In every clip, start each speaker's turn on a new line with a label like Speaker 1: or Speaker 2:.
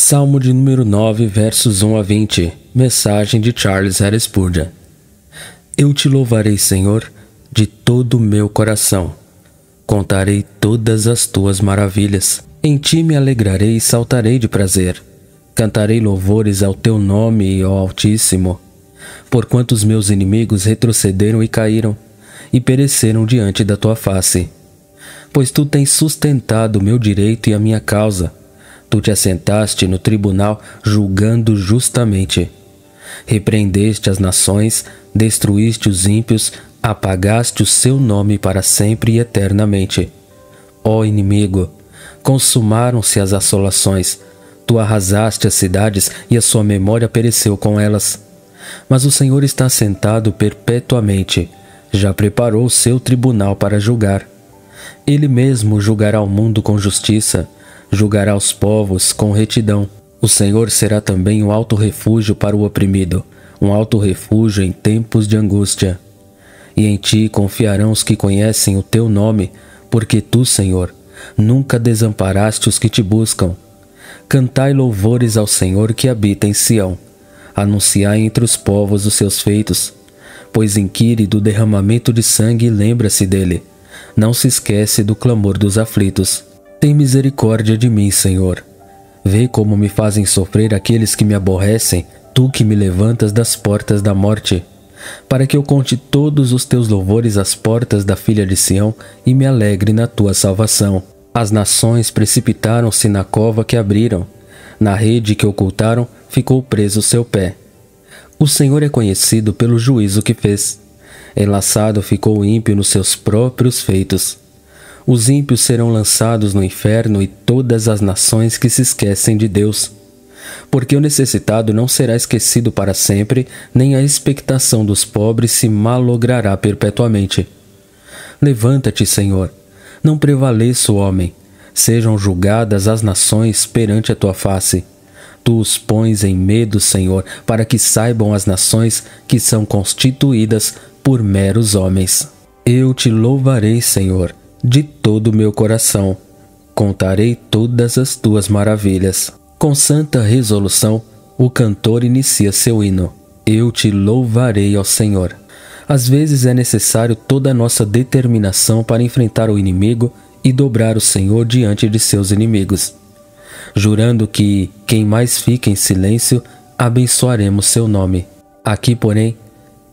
Speaker 1: Salmo de número 9, versos 1 a 20. Mensagem de Charles Harris Spurgeon. Eu te louvarei, Senhor, de todo o meu coração. Contarei todas as tuas maravilhas. Em ti me alegrarei e saltarei de prazer. Cantarei louvores ao teu nome, ó Altíssimo. Porquanto os meus inimigos retrocederam e caíram, e pereceram diante da tua face. Pois tu tens sustentado o meu direito e a minha causa Tu te assentaste no tribunal julgando justamente. Repreendeste as nações, destruíste os ímpios, apagaste o seu nome para sempre e eternamente. Ó inimigo, consumaram-se as assolações, tu arrasaste as cidades e a sua memória pereceu com elas. Mas o Senhor está sentado perpetuamente, já preparou o seu tribunal para julgar. Ele mesmo julgará o mundo com justiça julgará os povos com retidão. O Senhor será também um alto refúgio para o oprimido, um alto refúgio em tempos de angústia. E em ti confiarão os que conhecem o teu nome, porque tu, Senhor, nunca desamparaste os que te buscam. Cantai louvores ao Senhor que habita em Sião. Anunciai entre os povos os seus feitos, pois inquire do derramamento de sangue e lembra-se dele. Não se esquece do clamor dos aflitos. Tem misericórdia de mim, Senhor. Vê como me fazem sofrer aqueles que me aborrecem, tu que me levantas das portas da morte, para que eu conte todos os teus louvores às portas da filha de Sião e me alegre na tua salvação. As nações precipitaram-se na cova que abriram, na rede que ocultaram ficou preso seu pé. O Senhor é conhecido pelo juízo que fez. Enlaçado ficou o ímpio nos seus próprios feitos. Os ímpios serão lançados no inferno e todas as nações que se esquecem de Deus. Porque o necessitado não será esquecido para sempre, nem a expectação dos pobres se malogrará perpetuamente. Levanta-te, Senhor. Não prevaleça o homem. Sejam julgadas as nações perante a tua face. Tu os pões em medo, Senhor, para que saibam as nações que são constituídas por meros homens. Eu te louvarei, Senhor, de todo o meu coração. Contarei todas as tuas maravilhas. Com santa resolução, o cantor inicia seu hino. Eu te louvarei, ó Senhor. Às vezes é necessário toda a nossa determinação para enfrentar o inimigo e dobrar o Senhor diante de seus inimigos, jurando que quem mais fica em silêncio abençoaremos seu nome. Aqui, porém,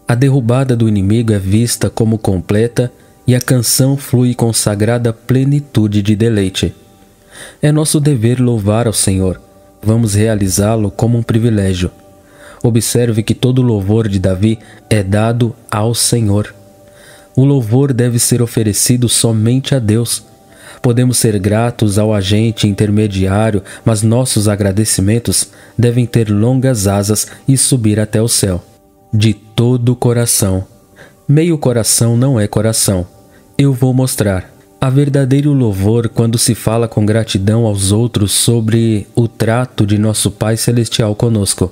Speaker 1: a derrubada do inimigo é vista como completa e a canção flui com sagrada plenitude de deleite. É nosso dever louvar ao Senhor. Vamos realizá-lo como um privilégio. Observe que todo louvor de Davi é dado ao Senhor. O louvor deve ser oferecido somente a Deus. Podemos ser gratos ao agente intermediário, mas nossos agradecimentos devem ter longas asas e subir até o céu. De todo o coração. Meio coração não é coração. Eu vou mostrar. Há verdadeiro louvor quando se fala com gratidão aos outros sobre o trato de nosso Pai Celestial conosco.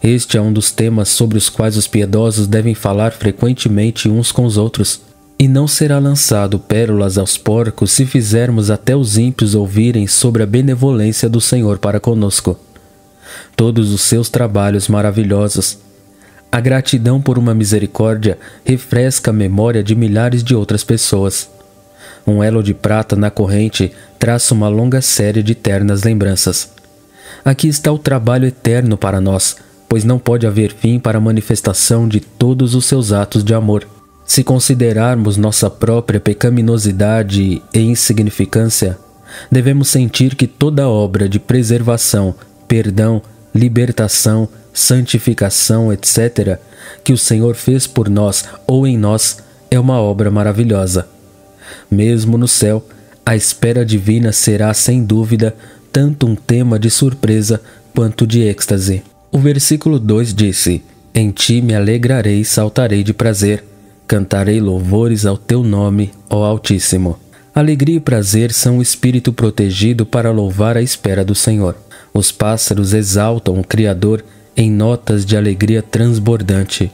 Speaker 1: Este é um dos temas sobre os quais os piedosos devem falar frequentemente uns com os outros. E não será lançado pérolas aos porcos se fizermos até os ímpios ouvirem sobre a benevolência do Senhor para conosco. Todos os seus trabalhos maravilhosos, a gratidão por uma misericórdia refresca a memória de milhares de outras pessoas. Um elo de prata na corrente traça uma longa série de ternas lembranças. Aqui está o trabalho eterno para nós, pois não pode haver fim para a manifestação de todos os seus atos de amor. Se considerarmos nossa própria pecaminosidade e insignificância, devemos sentir que toda obra de preservação, perdão, libertação santificação, etc., que o Senhor fez por nós ou em nós, é uma obra maravilhosa. Mesmo no céu, a espera divina será, sem dúvida, tanto um tema de surpresa quanto de êxtase. O versículo 2 disse: Em ti me alegrarei, saltarei de prazer, cantarei louvores ao teu nome, ó Altíssimo. Alegria e prazer são o espírito protegido para louvar a espera do Senhor. Os pássaros exaltam o Criador em notas de alegria transbordante.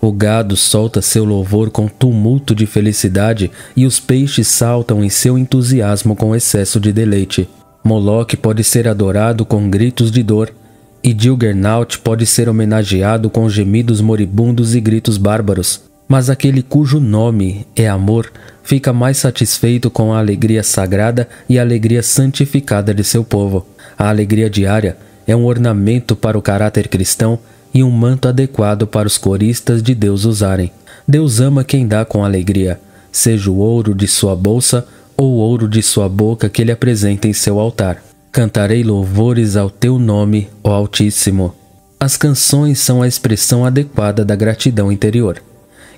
Speaker 1: O gado solta seu louvor com tumulto de felicidade e os peixes saltam em seu entusiasmo com excesso de deleite. Moloch pode ser adorado com gritos de dor, e Dilgernaut pode ser homenageado com gemidos moribundos e gritos bárbaros. Mas aquele cujo nome é amor fica mais satisfeito com a alegria sagrada e a alegria santificada de seu povo. A alegria diária é um ornamento para o caráter cristão e um manto adequado para os coristas de Deus usarem. Deus ama quem dá com alegria, seja o ouro de sua bolsa ou o ouro de sua boca que ele apresenta em seu altar. Cantarei louvores ao teu nome, ó Altíssimo. As canções são a expressão adequada da gratidão interior.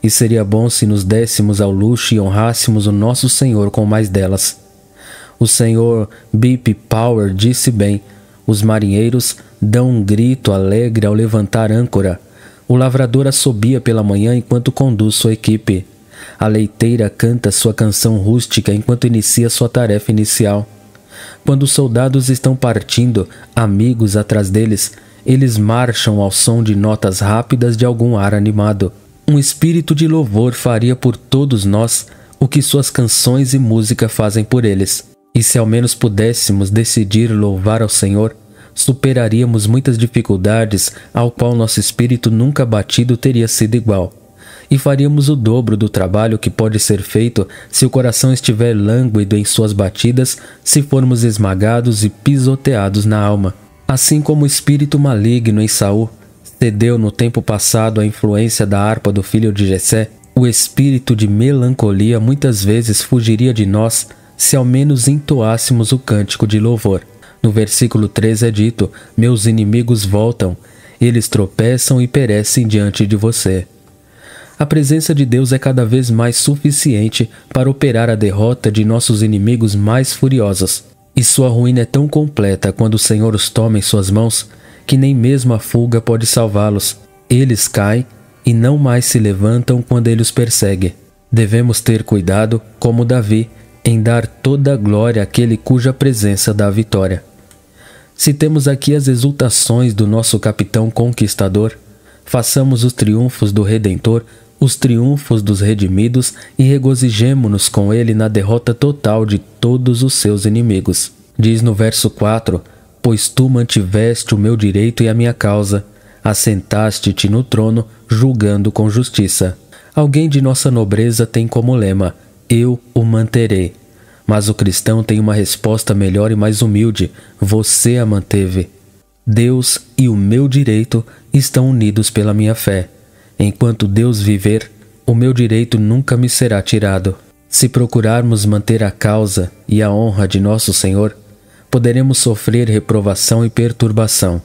Speaker 1: E seria bom se nos dessemos ao luxo e honrássemos o nosso Senhor com mais delas. O Senhor B.P. Power disse bem os marinheiros dão um grito alegre ao levantar âncora. O lavrador assobia pela manhã enquanto conduz sua equipe. A leiteira canta sua canção rústica enquanto inicia sua tarefa inicial. Quando os soldados estão partindo, amigos atrás deles, eles marcham ao som de notas rápidas de algum ar animado. Um espírito de louvor faria por todos nós o que suas canções e música fazem por eles. E se ao menos pudéssemos decidir louvar ao Senhor, superaríamos muitas dificuldades ao qual nosso espírito nunca batido teria sido igual. E faríamos o dobro do trabalho que pode ser feito se o coração estiver lânguido em suas batidas, se formos esmagados e pisoteados na alma. Assim como o espírito maligno em Saul cedeu no tempo passado à influência da harpa do filho de Jessé, o espírito de melancolia muitas vezes fugiria de nós se ao menos entoássemos o cântico de louvor. No versículo 3 é dito: Meus inimigos voltam, eles tropeçam e perecem diante de você. A presença de Deus é cada vez mais suficiente para operar a derrota de nossos inimigos mais furiosos. E sua ruína é tão completa quando o Senhor os toma em suas mãos que nem mesmo a fuga pode salvá-los. Eles caem e não mais se levantam quando ele os persegue. Devemos ter cuidado, como Davi, em dar toda a glória àquele cuja presença dá vitória. Se temos aqui as exultações do nosso capitão conquistador, façamos os triunfos do Redentor, os triunfos dos redimidos e regozijemo-nos com ele na derrota total de todos os seus inimigos. Diz no verso 4: Pois tu mantiveste o meu direito e a minha causa, assentaste-te no trono, julgando com justiça. Alguém de nossa nobreza tem como lema: eu o manterei. Mas o cristão tem uma resposta melhor e mais humilde: você a manteve. Deus e o meu direito estão unidos pela minha fé. Enquanto Deus viver, o meu direito nunca me será tirado. Se procurarmos manter a causa e a honra de nosso Senhor, poderemos sofrer reprovação e perturbação.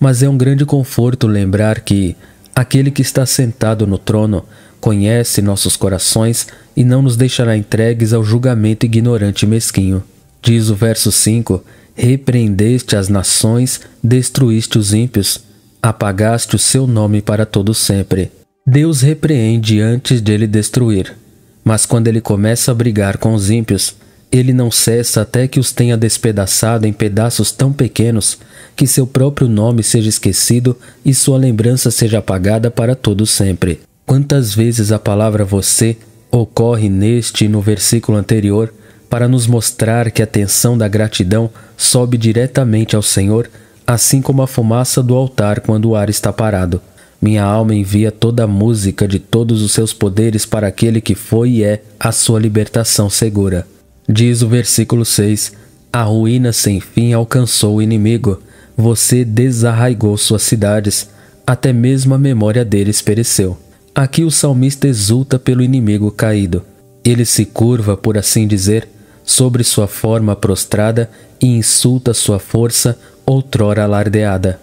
Speaker 1: Mas é um grande conforto lembrar que aquele que está sentado no trono Conhece nossos corações e não nos deixará entregues ao julgamento ignorante e mesquinho. Diz o verso 5: Repreendeste as nações, destruíste os ímpios, apagaste o seu nome para todo sempre. Deus repreende antes de ele destruir, mas quando ele começa a brigar com os ímpios, ele não cessa até que os tenha despedaçado em pedaços tão pequenos que seu próprio nome seja esquecido e sua lembrança seja apagada para todo sempre. Quantas vezes a palavra você ocorre neste e no versículo anterior para nos mostrar que a tensão da gratidão sobe diretamente ao Senhor, assim como a fumaça do altar quando o ar está parado. Minha alma envia toda a música de todos os seus poderes para aquele que foi e é a sua libertação segura. Diz o versículo 6: A ruína sem fim alcançou o inimigo, você desarraigou suas cidades, até mesmo a memória deles pereceu. Aqui o salmista exulta pelo inimigo caído. Ele se curva, por assim dizer, sobre sua forma prostrada e insulta sua força outrora alardeada.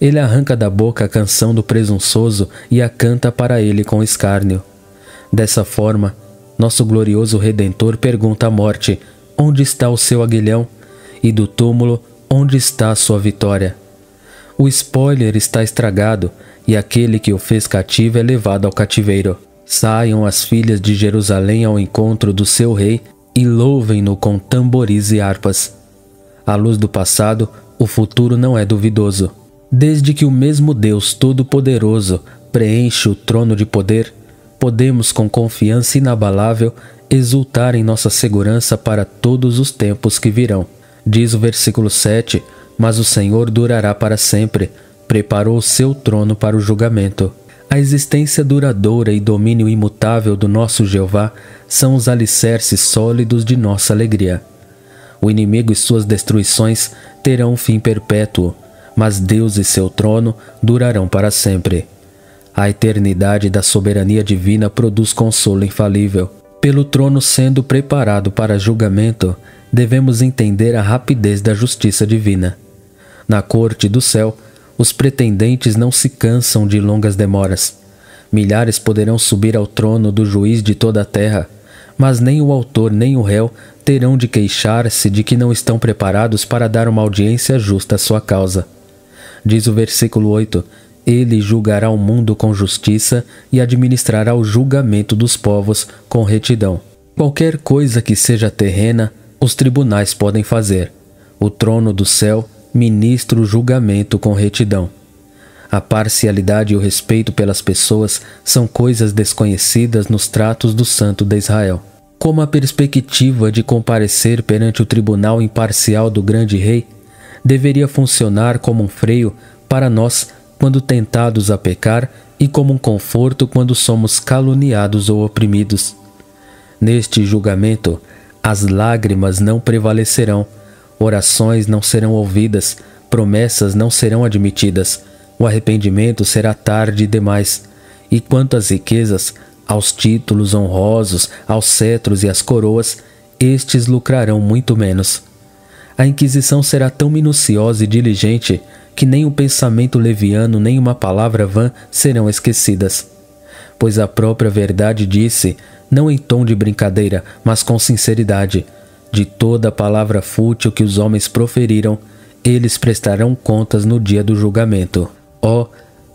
Speaker 1: Ele arranca da boca a canção do presunçoso e a canta para ele com escárnio. Dessa forma, nosso glorioso Redentor pergunta à morte: onde está o seu aguilhão? E do túmulo, onde está a sua vitória? O spoiler está estragado, e aquele que o fez cativo é levado ao cativeiro. Saiam as filhas de Jerusalém ao encontro do seu rei e louvem-no com tambores e harpas. À luz do passado, o futuro não é duvidoso. Desde que o mesmo Deus Todo-Poderoso preenche o trono de poder, podemos com confiança inabalável exultar em nossa segurança para todos os tempos que virão. Diz o versículo 7: Mas o Senhor durará para sempre, preparou seu trono para o julgamento. A existência duradoura e domínio imutável do nosso Jeová são os alicerces sólidos de nossa alegria. O inimigo e suas destruições terão um fim perpétuo, mas Deus e seu trono durarão para sempre. A eternidade da soberania divina produz consolo infalível. Pelo trono sendo preparado para julgamento, devemos entender a rapidez da justiça divina. Na corte do céu, os pretendentes não se cansam de longas demoras. Milhares poderão subir ao trono do juiz de toda a terra, mas nem o autor nem o réu terão de queixar-se de que não estão preparados para dar uma audiência justa à sua causa. Diz o versículo 8: Ele julgará o mundo com justiça e administrará o julgamento dos povos com retidão. Qualquer coisa que seja terrena, os tribunais podem fazer. O trono do céu Ministro o julgamento com retidão. A parcialidade e o respeito pelas pessoas são coisas desconhecidas nos tratos do Santo de Israel. Como a perspectiva de comparecer perante o tribunal imparcial do grande rei deveria funcionar como um freio para nós quando tentados a pecar e como um conforto quando somos caluniados ou oprimidos. Neste julgamento, as lágrimas não prevalecerão Orações não serão ouvidas, promessas não serão admitidas, o arrependimento será tarde demais. E quanto às riquezas, aos títulos honrosos, aos cetros e às coroas, estes lucrarão muito menos. A Inquisição será tão minuciosa e diligente que nem um pensamento leviano nem uma palavra vã serão esquecidas. Pois a própria verdade disse, não em tom de brincadeira, mas com sinceridade, de toda palavra fútil que os homens proferiram, eles prestarão contas no dia do julgamento. Oh,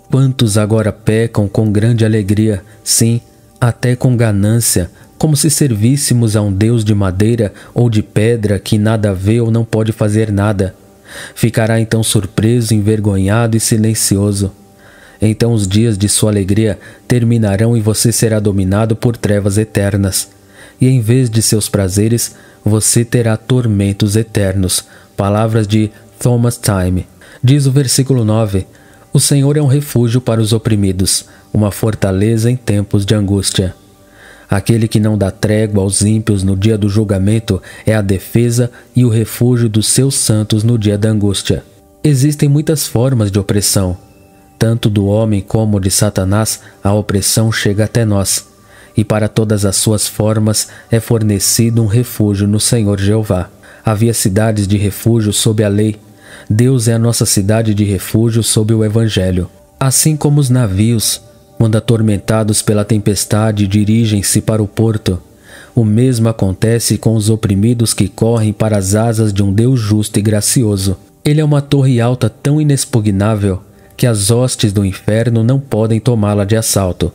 Speaker 1: quantos agora pecam com grande alegria, sim, até com ganância, como se servíssemos a um Deus de madeira ou de pedra que nada vê ou não pode fazer nada. Ficará então surpreso, envergonhado e silencioso. Então os dias de sua alegria terminarão e você será dominado por trevas eternas. E em vez de seus prazeres, você terá tormentos eternos. Palavras de Thomas Time. Diz o versículo 9: O Senhor é um refúgio para os oprimidos, uma fortaleza em tempos de angústia. Aquele que não dá trégua aos ímpios no dia do julgamento é a defesa e o refúgio dos seus santos no dia da angústia. Existem muitas formas de opressão. Tanto do homem como de Satanás, a opressão chega até nós e para todas as suas formas é fornecido um refúgio no Senhor Jeová. Havia cidades de refúgio sob a lei. Deus é a nossa cidade de refúgio sob o Evangelho. Assim como os navios, quando atormentados pela tempestade, dirigem-se para o porto, o mesmo acontece com os oprimidos que correm para as asas de um Deus justo e gracioso. Ele é uma torre alta tão inexpugnável que as hostes do inferno não podem tomá-la de assalto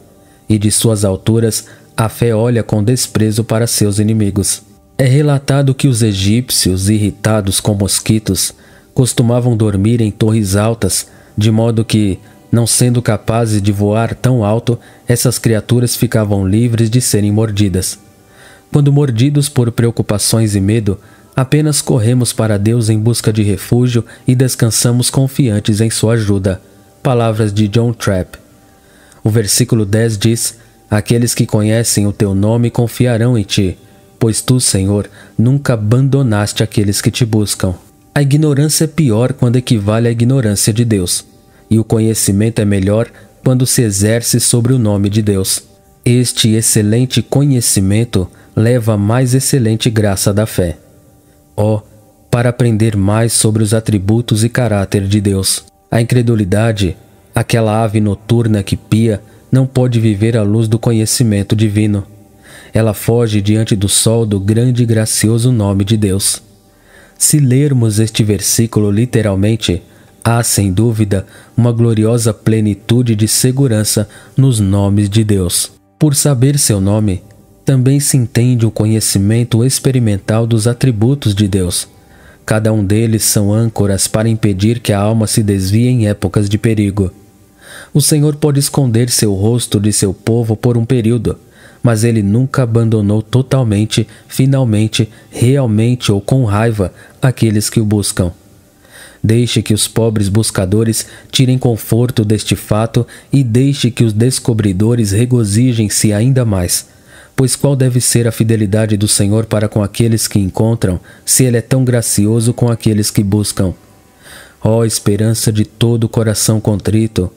Speaker 1: e de suas alturas, a fé olha com desprezo para seus inimigos. É relatado que os egípcios, irritados com mosquitos, costumavam dormir em torres altas, de modo que, não sendo capazes de voar tão alto, essas criaturas ficavam livres de serem mordidas. Quando mordidos por preocupações e medo, apenas corremos para Deus em busca de refúgio e descansamos confiantes em sua ajuda. Palavras de John Trapp. O versículo 10 diz: Aqueles que conhecem o teu nome confiarão em ti, pois tu, Senhor, nunca abandonaste aqueles que te buscam. A ignorância é pior quando equivale à ignorância de Deus, e o conhecimento é melhor quando se exerce sobre o nome de Deus. Este excelente conhecimento leva à mais excelente graça da fé. Ó, oh, para aprender mais sobre os atributos e caráter de Deus. A incredulidade Aquela ave noturna que pia não pode viver à luz do conhecimento divino. Ela foge diante do sol do grande e gracioso nome de Deus. Se lermos este versículo literalmente, há sem dúvida uma gloriosa plenitude de segurança nos nomes de Deus. Por saber seu nome, também se entende o conhecimento experimental dos atributos de Deus. Cada um deles são âncoras para impedir que a alma se desvie em épocas de perigo. O Senhor pode esconder seu rosto de seu povo por um período, mas ele nunca abandonou totalmente, finalmente, realmente ou com raiva aqueles que o buscam. Deixe que os pobres buscadores tirem conforto deste fato e deixe que os descobridores regozijem-se ainda mais. Pois qual deve ser a fidelidade do Senhor para com aqueles que encontram, se Ele é tão gracioso com aqueles que buscam? Ó oh, esperança de todo o coração contrito,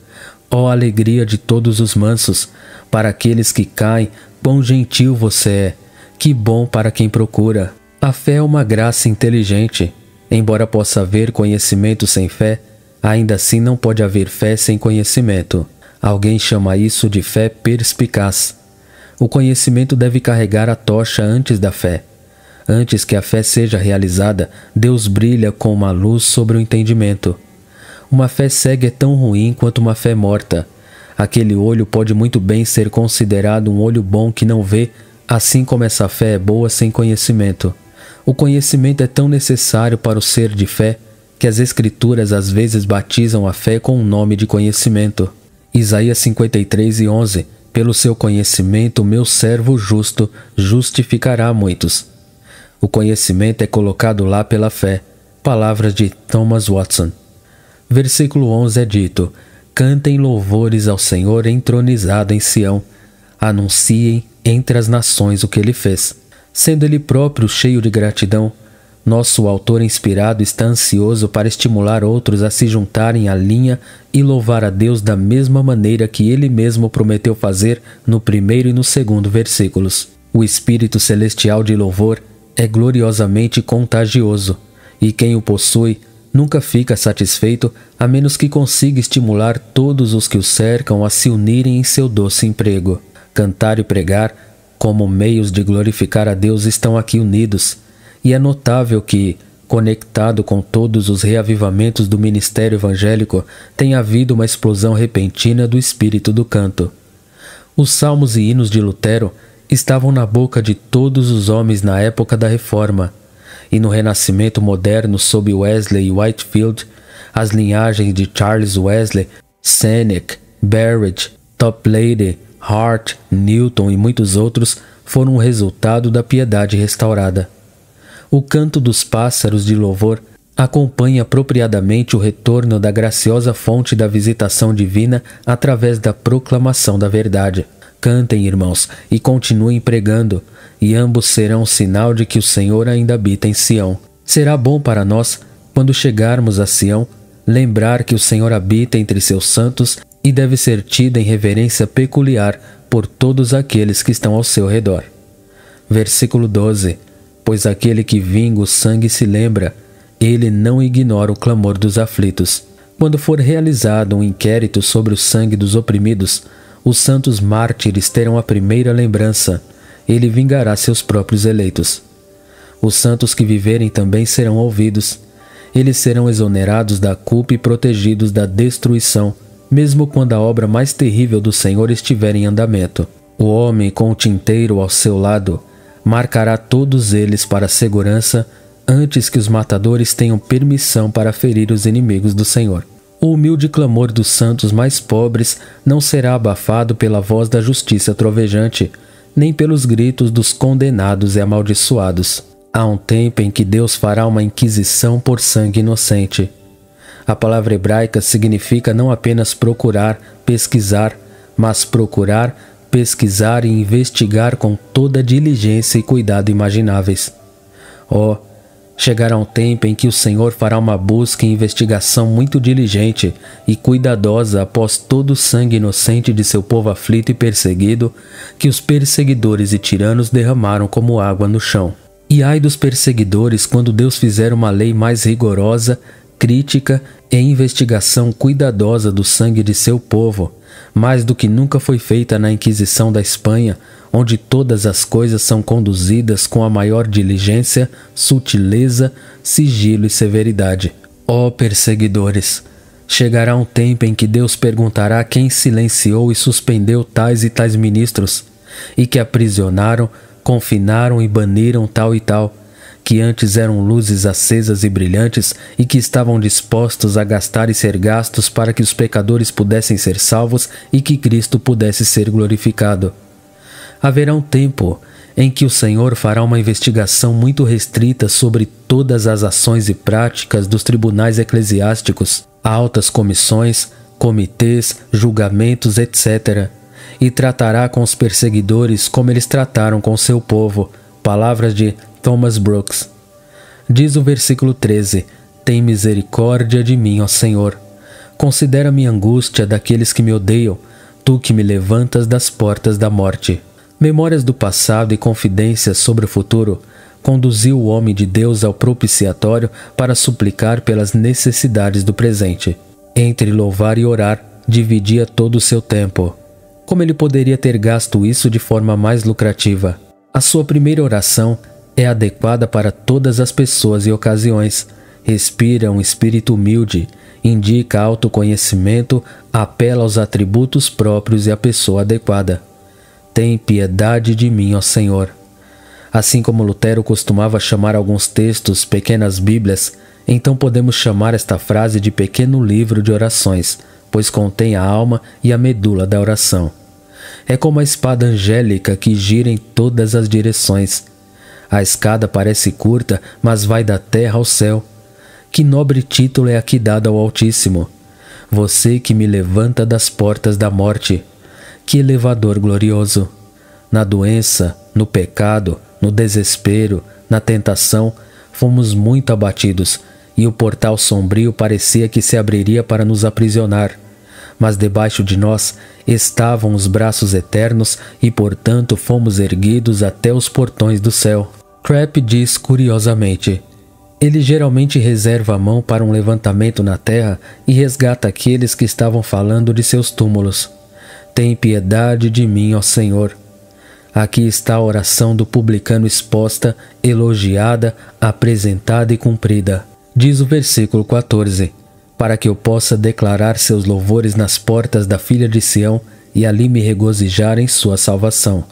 Speaker 1: Ó oh, alegria de todos os mansos, para aqueles que caem, quão gentil você é, que bom para quem procura. A fé é uma graça inteligente. Embora possa haver conhecimento sem fé, ainda assim não pode haver fé sem conhecimento. Alguém chama isso de fé perspicaz. O conhecimento deve carregar a tocha antes da fé. Antes que a fé seja realizada, Deus brilha com uma luz sobre o entendimento. Uma fé cega é tão ruim quanto uma fé morta. Aquele olho pode muito bem ser considerado um olho bom que não vê, assim como essa fé é boa sem conhecimento. O conhecimento é tão necessário para o ser de fé que as Escrituras às vezes batizam a fé com o um nome de conhecimento. Isaías 53 e 11 Pelo seu conhecimento, meu servo justo justificará muitos. O conhecimento é colocado lá pela fé. Palavras de Thomas Watson versículo 11 é dito: Cantem louvores ao Senhor entronizado em Sião, anunciem entre as nações o que ele fez. Sendo ele próprio cheio de gratidão, nosso autor inspirado está ansioso para estimular outros a se juntarem à linha e louvar a Deus da mesma maneira que ele mesmo prometeu fazer no primeiro e no segundo versículos. O espírito celestial de louvor é gloriosamente contagioso, e quem o possui nunca fica satisfeito a menos que consiga estimular todos os que o cercam a se unirem em seu doce emprego. Cantar e pregar, como meios de glorificar a Deus, estão aqui unidos, e é notável que, conectado com todos os reavivamentos do ministério evangélico, tem havido uma explosão repentina do espírito do canto. Os salmos e hinos de Lutero estavam na boca de todos os homens na época da Reforma e no Renascimento moderno sob Wesley e Whitefield, as linhagens de Charles Wesley, Senec, Barrett, Toplady, Hart, Newton e muitos outros foram o resultado da piedade restaurada. O canto dos pássaros de louvor acompanha apropriadamente o retorno da graciosa fonte da visitação divina através da proclamação da verdade. Cantem, irmãos, e continuem pregando, e ambos serão sinal de que o Senhor ainda habita em Sião. Será bom para nós, quando chegarmos a Sião, lembrar que o Senhor habita entre seus santos e deve ser tida em reverência peculiar por todos aqueles que estão ao seu redor. Versículo 12: Pois aquele que vinga o sangue se lembra, ele não ignora o clamor dos aflitos. Quando for realizado um inquérito sobre o sangue dos oprimidos, os santos mártires terão a primeira lembrança ele vingará seus próprios eleitos. Os santos que viverem também serão ouvidos. Eles serão exonerados da culpa e protegidos da destruição, mesmo quando a obra mais terrível do Senhor estiver em andamento. O homem com o tinteiro ao seu lado marcará todos eles para a segurança antes que os matadores tenham permissão para ferir os inimigos do Senhor. O humilde clamor dos santos mais pobres não será abafado pela voz da justiça trovejante, nem pelos gritos dos condenados e amaldiçoados. Há um tempo em que Deus fará uma inquisição por sangue inocente. A palavra hebraica significa não apenas procurar, pesquisar, mas procurar, pesquisar e investigar com toda diligência e cuidado imagináveis. Oh, Chegará um tempo em que o Senhor fará uma busca e investigação muito diligente e cuidadosa após todo o sangue inocente de seu povo aflito e perseguido, que os perseguidores e tiranos derramaram como água no chão. E ai dos perseguidores quando Deus fizer uma lei mais rigorosa, crítica e investigação cuidadosa do sangue de seu povo, mais do que nunca foi feita na Inquisição da Espanha, onde todas as coisas são conduzidas com a maior diligência, sutileza, sigilo e severidade. Ó oh, perseguidores! Chegará um tempo em que Deus perguntará quem silenciou e suspendeu tais e tais ministros, e que aprisionaram, confinaram e baniram tal e tal que antes eram luzes acesas e brilhantes e que estavam dispostos a gastar e ser gastos para que os pecadores pudessem ser salvos e que Cristo pudesse ser glorificado. Haverá um tempo em que o Senhor fará uma investigação muito restrita sobre todas as ações e práticas dos tribunais eclesiásticos, altas comissões, comitês, julgamentos, etc., e tratará com os perseguidores como eles trataram com seu povo. Palavras de Thomas Brooks. Diz o versículo 13: Tem misericórdia de mim, ó Senhor. Considera minha angústia daqueles que me odeiam, tu que me levantas das portas da morte. Memórias do passado e confidências sobre o futuro conduziu o homem de Deus ao propiciatório para suplicar pelas necessidades do presente. Entre louvar e orar, dividia todo o seu tempo. Como ele poderia ter gasto isso de forma mais lucrativa? A sua primeira oração é adequada para todas as pessoas e ocasiões. Respira um espírito humilde, indica autoconhecimento, apela aos atributos próprios e à pessoa adequada. Tem piedade de mim, ó Senhor. Assim como Lutero costumava chamar alguns textos pequenas Bíblias, então podemos chamar esta frase de pequeno livro de orações, pois contém a alma e a medula da oração. É como a espada angélica que gira em todas as direções, a escada parece curta, mas vai da terra ao céu. Que nobre título é aqui dado ao Altíssimo! Você que me levanta das portas da morte. Que elevador glorioso! Na doença, no pecado, no desespero, na tentação, fomos muito abatidos, e o portal sombrio parecia que se abriria para nos aprisionar. Mas debaixo de nós estavam os braços eternos, e portanto fomos erguidos até os portões do céu. Crap diz curiosamente: ele geralmente reserva a mão para um levantamento na terra e resgata aqueles que estavam falando de seus túmulos. Tem piedade de mim, ó Senhor. Aqui está a oração do publicano exposta, elogiada, apresentada e cumprida. Diz o versículo 14: Para que eu possa declarar seus louvores nas portas da filha de Sião e ali me regozijar em sua salvação.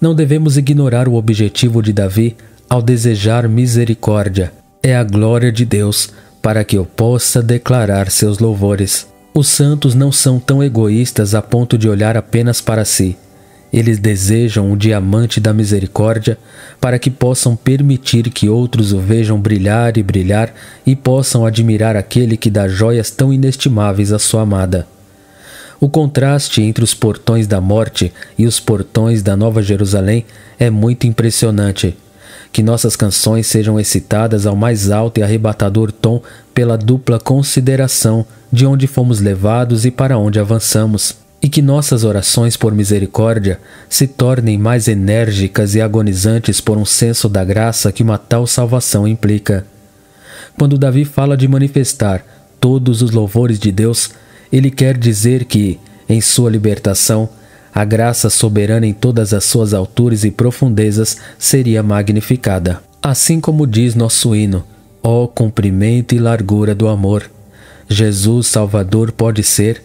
Speaker 1: Não devemos ignorar o objetivo de Davi ao desejar misericórdia, é a glória de Deus para que eu possa declarar seus louvores. Os santos não são tão egoístas a ponto de olhar apenas para si. Eles desejam o diamante da misericórdia para que possam permitir que outros o vejam brilhar e brilhar e possam admirar aquele que dá joias tão inestimáveis à sua amada. O contraste entre os portões da morte e os portões da Nova Jerusalém é muito impressionante que nossas canções sejam excitadas ao mais alto e arrebatador tom pela dupla consideração de onde fomos levados e para onde avançamos, e que nossas orações por misericórdia se tornem mais enérgicas e agonizantes por um senso da graça que uma tal salvação implica. Quando Davi fala de manifestar todos os louvores de Deus, ele quer dizer que, em sua libertação, a graça soberana em todas as suas alturas e profundezas seria magnificada. Assim como diz nosso hino, ó oh, comprimento e largura do amor, Jesus Salvador pode ser.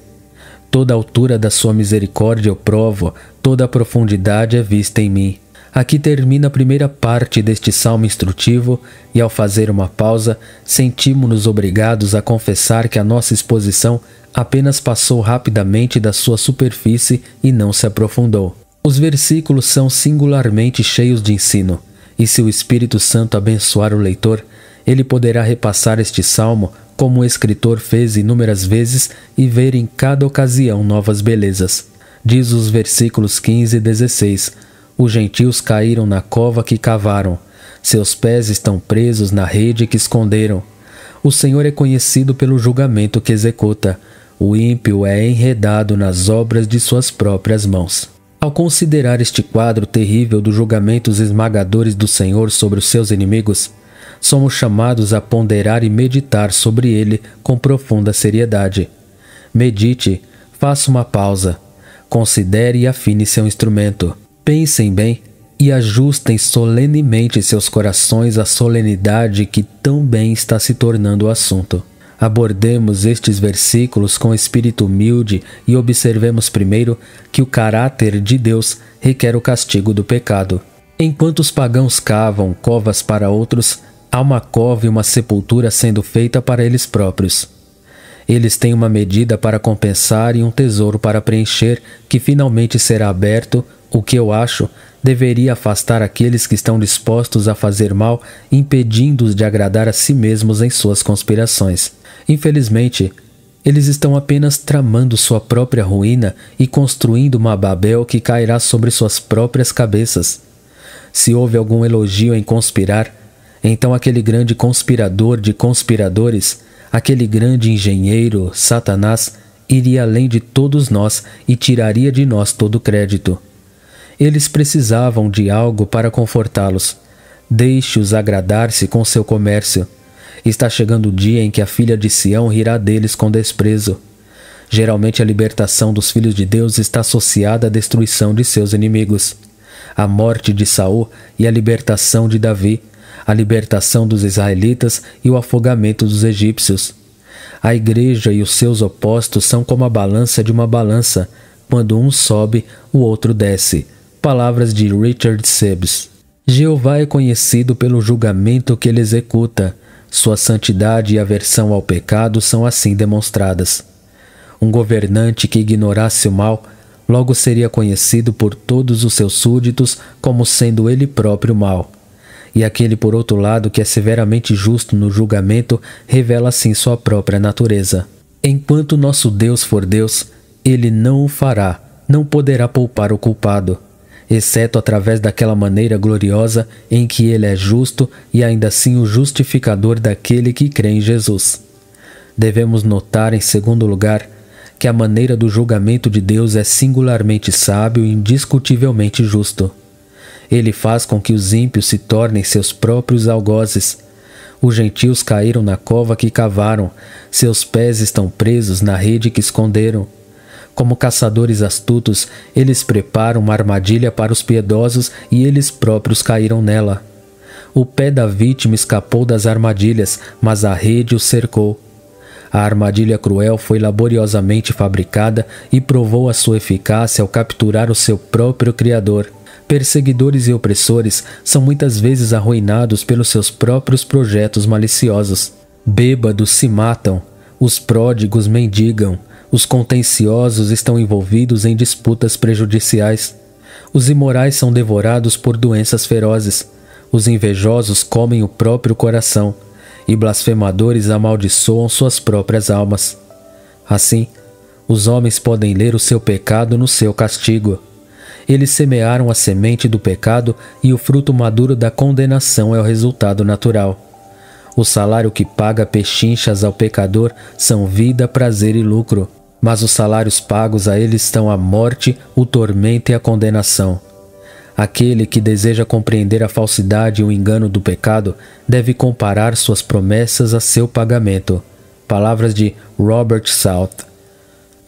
Speaker 1: Toda altura da sua misericórdia eu provo, toda profundidade é vista em mim. Aqui termina a primeira parte deste salmo instrutivo, e ao fazer uma pausa, sentimos-nos obrigados a confessar que a nossa exposição apenas passou rapidamente da sua superfície e não se aprofundou. Os versículos são singularmente cheios de ensino, e se o Espírito Santo abençoar o leitor, ele poderá repassar este salmo como o escritor fez inúmeras vezes e ver em cada ocasião novas belezas. Diz os versículos 15 e 16 os gentios caíram na cova que cavaram, seus pés estão presos na rede que esconderam. O Senhor é conhecido pelo julgamento que executa, o ímpio é enredado nas obras de suas próprias mãos. Ao considerar este quadro terrível dos julgamentos esmagadores do Senhor sobre os seus inimigos, somos chamados a ponderar e meditar sobre ele com profunda seriedade. Medite, faça uma pausa, considere e afine seu instrumento. Pensem bem e ajustem solenemente seus corações à solenidade que tão bem está se tornando o assunto. Abordemos estes versículos com espírito humilde e observemos primeiro que o caráter de Deus requer o castigo do pecado. Enquanto os pagãos cavam covas para outros, há uma cova e uma sepultura sendo feita para eles próprios. Eles têm uma medida para compensar e um tesouro para preencher, que finalmente será aberto o que eu acho deveria afastar aqueles que estão dispostos a fazer mal, impedindo-os de agradar a si mesmos em suas conspirações. Infelizmente, eles estão apenas tramando sua própria ruína e construindo uma Babel que cairá sobre suas próprias cabeças. Se houve algum elogio em conspirar, então aquele grande conspirador de conspiradores, aquele grande engenheiro, Satanás, iria além de todos nós e tiraria de nós todo o crédito. Eles precisavam de algo para confortá-los. Deixe-os agradar-se com seu comércio. Está chegando o dia em que a filha de Sião rirá deles com desprezo. Geralmente a libertação dos filhos de Deus está associada à destruição de seus inimigos. A morte de Saul e a libertação de Davi, a libertação dos israelitas e o afogamento dos egípcios. A igreja e os seus opostos são como a balança de uma balança, quando um sobe, o outro desce. Palavras de Richard sebes Jeová é conhecido pelo julgamento que ele executa. Sua santidade e aversão ao pecado são assim demonstradas. Um governante que ignorasse o mal logo seria conhecido por todos os seus súditos como sendo ele próprio mal. E aquele, por outro lado, que é severamente justo no julgamento, revela assim sua própria natureza. Enquanto nosso Deus for Deus, ele não o fará, não poderá poupar o culpado exceto através daquela maneira gloriosa em que ele é justo e ainda assim o justificador daquele que crê em Jesus. Devemos notar, em segundo lugar, que a maneira do julgamento de Deus é singularmente sábio e indiscutivelmente justo. Ele faz com que os ímpios se tornem seus próprios algozes. Os gentios caíram na cova que cavaram, seus pés estão presos na rede que esconderam. Como caçadores astutos, eles preparam uma armadilha para os piedosos e eles próprios caíram nela. O pé da vítima escapou das armadilhas, mas a rede o cercou. A armadilha cruel foi laboriosamente fabricada e provou a sua eficácia ao capturar o seu próprio criador. Perseguidores e opressores são muitas vezes arruinados pelos seus próprios projetos maliciosos. Bêbados se matam, os pródigos mendigam, os contenciosos estão envolvidos em disputas prejudiciais. Os imorais são devorados por doenças ferozes. Os invejosos comem o próprio coração. E blasfemadores amaldiçoam suas próprias almas. Assim, os homens podem ler o seu pecado no seu castigo. Eles semearam a semente do pecado e o fruto maduro da condenação é o resultado natural. O salário que paga pechinchas ao pecador são vida, prazer e lucro mas os salários pagos a eles estão a morte, o tormento e a condenação. Aquele que deseja compreender a falsidade e o engano do pecado deve comparar suas promessas a seu pagamento. Palavras de Robert South.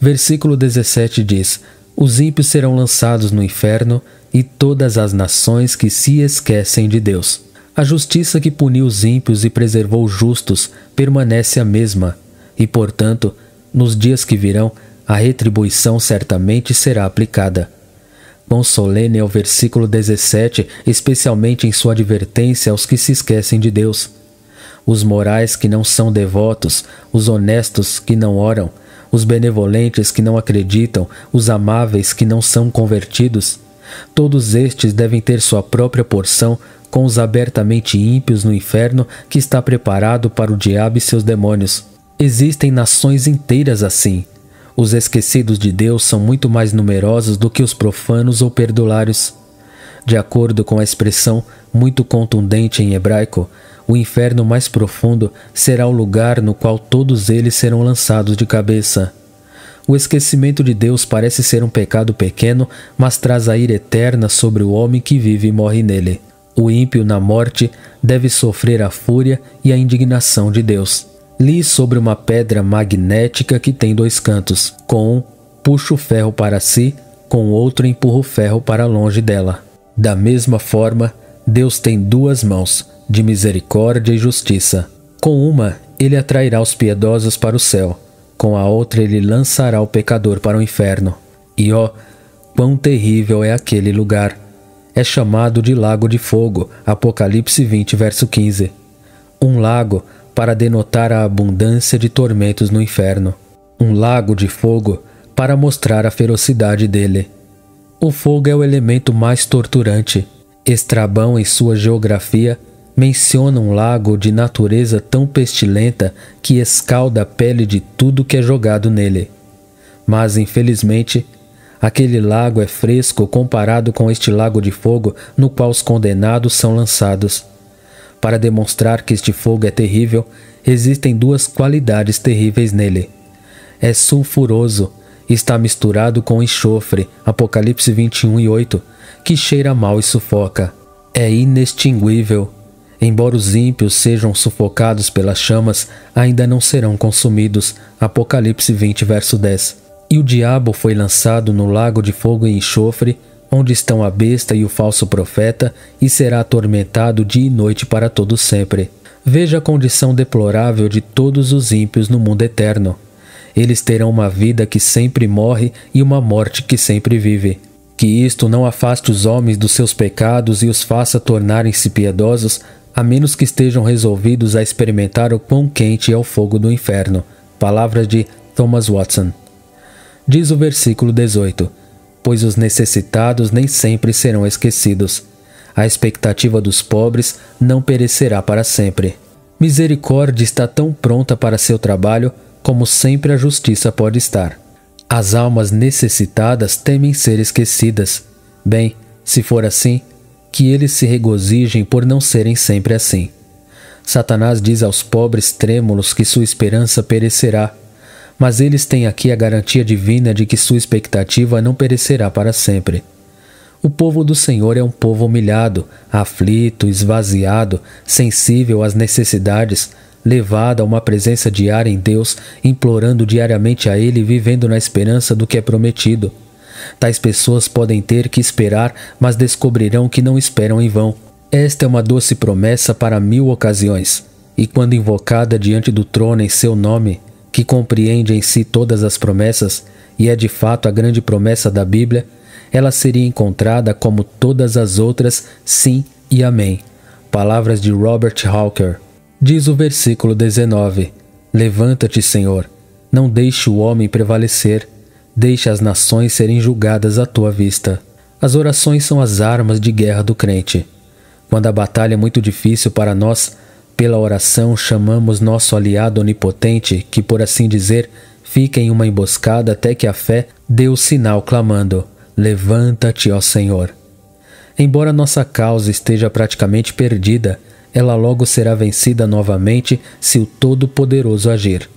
Speaker 1: Versículo 17 diz: Os ímpios serão lançados no inferno e todas as nações que se esquecem de Deus. A justiça que puniu os ímpios e preservou os justos permanece a mesma, e, portanto, nos dias que virão, a retribuição certamente será aplicada. Quão solene é o versículo 17, especialmente em sua advertência aos que se esquecem de Deus. Os morais que não são devotos, os honestos que não oram, os benevolentes que não acreditam, os amáveis que não são convertidos, todos estes devem ter sua própria porção com os abertamente ímpios no inferno que está preparado para o diabo e seus demônios. Existem nações inteiras assim. Os esquecidos de Deus são muito mais numerosos do que os profanos ou perdulários. De acordo com a expressão muito contundente em hebraico, o inferno mais profundo será o lugar no qual todos eles serão lançados de cabeça. O esquecimento de Deus parece ser um pecado pequeno, mas traz a ira eterna sobre o homem que vive e morre nele. O ímpio, na morte, deve sofrer a fúria e a indignação de Deus. Li sobre uma pedra magnética que tem dois cantos. Com um, puxa o ferro para si, com outro, empurra o ferro para longe dela. Da mesma forma, Deus tem duas mãos, de misericórdia e justiça. Com uma, ele atrairá os piedosos para o céu, com a outra, ele lançará o pecador para o inferno. E ó, quão terrível é aquele lugar! É chamado de Lago de Fogo, Apocalipse 20, verso 15. Um lago para denotar a abundância de tormentos no inferno, um lago de fogo para mostrar a ferocidade dele. O fogo é o elemento mais torturante. Estrabão, em sua geografia, menciona um lago de natureza tão pestilenta que escalda a pele de tudo que é jogado nele. Mas, infelizmente, aquele lago é fresco comparado com este lago de fogo no qual os condenados são lançados. Para demonstrar que este fogo é terrível, existem duas qualidades terríveis nele. É sulfuroso está misturado com enxofre, Apocalipse 21 e 8, que cheira mal e sufoca. É inextinguível. Embora os ímpios sejam sufocados pelas chamas, ainda não serão consumidos, Apocalipse 20 verso 10. E o diabo foi lançado no lago de fogo e enxofre, onde estão a besta e o falso profeta, e será atormentado dia e noite para todo sempre. Veja a condição deplorável de todos os ímpios no mundo eterno. Eles terão uma vida que sempre morre e uma morte que sempre vive. Que isto não afaste os homens dos seus pecados e os faça tornarem-se piedosos, a menos que estejam resolvidos a experimentar o quão quente é o fogo do inferno. Palavras de Thomas Watson. Diz o versículo 18 pois os necessitados nem sempre serão esquecidos. A expectativa dos pobres não perecerá para sempre. Misericórdia está tão pronta para seu trabalho como sempre a justiça pode estar. As almas necessitadas temem ser esquecidas. Bem, se for assim, que eles se regozijem por não serem sempre assim. Satanás diz aos pobres trêmulos que sua esperança perecerá mas eles têm aqui a garantia divina de que sua expectativa não perecerá para sempre. O povo do Senhor é um povo humilhado, aflito, esvaziado, sensível às necessidades, levado a uma presença diária em Deus, implorando diariamente a Ele e vivendo na esperança do que é prometido. Tais pessoas podem ter que esperar, mas descobrirão que não esperam em vão. Esta é uma doce promessa para mil ocasiões, e quando invocada diante do trono em seu nome, que compreende em si todas as promessas e é de fato a grande promessa da Bíblia, ela seria encontrada como todas as outras, sim e amém. Palavras de Robert Hawker. Diz o versículo 19: Levanta-te, Senhor, não deixe o homem prevalecer, deixe as nações serem julgadas à tua vista. As orações são as armas de guerra do crente. Quando a batalha é muito difícil para nós, pela oração chamamos nosso aliado onipotente, que por assim dizer, fica em uma emboscada até que a fé dê o sinal clamando: Levanta-te, ó Senhor. Embora nossa causa esteja praticamente perdida, ela logo será vencida novamente se o Todo-Poderoso agir.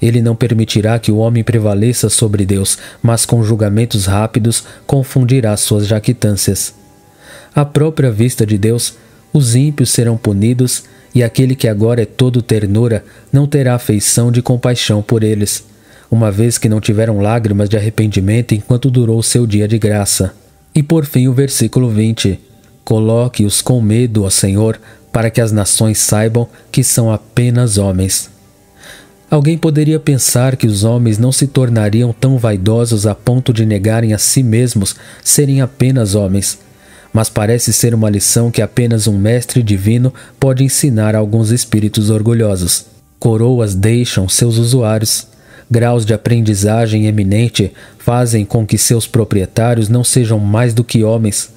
Speaker 1: Ele não permitirá que o homem prevaleça sobre Deus, mas com julgamentos rápidos confundirá suas jaquitâncias. À própria vista de Deus, os ímpios serão punidos e aquele que agora é todo ternura não terá afeição de compaixão por eles, uma vez que não tiveram lágrimas de arrependimento enquanto durou seu dia de graça. E por fim o versículo 20: Coloque-os com medo, ó Senhor, para que as nações saibam que são apenas homens. Alguém poderia pensar que os homens não se tornariam tão vaidosos a ponto de negarem a si mesmos serem apenas homens mas parece ser uma lição que apenas um mestre divino pode ensinar a alguns espíritos orgulhosos. Coroas deixam seus usuários. Graus de aprendizagem eminente fazem com que seus proprietários não sejam mais do que homens.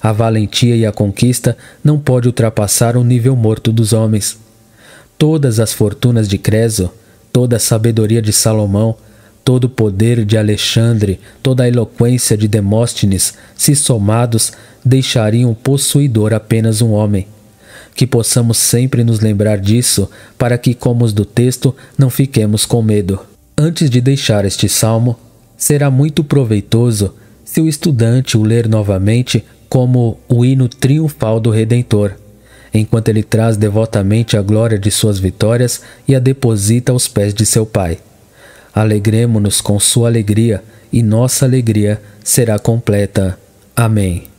Speaker 1: A valentia e a conquista não pode ultrapassar o nível morto dos homens. Todas as fortunas de Creso, toda a sabedoria de Salomão, todo o poder de Alexandre, toda a eloquência de Demóstenes, se somados, deixariam possuidor apenas um homem. Que possamos sempre nos lembrar disso, para que, como os do texto, não fiquemos com medo. Antes de deixar este salmo, será muito proveitoso se o estudante o ler novamente como o hino triunfal do Redentor, enquanto ele traz devotamente a glória de suas vitórias e a deposita aos pés de seu Pai. Alegremo-nos com sua alegria, e nossa alegria será completa. Amém.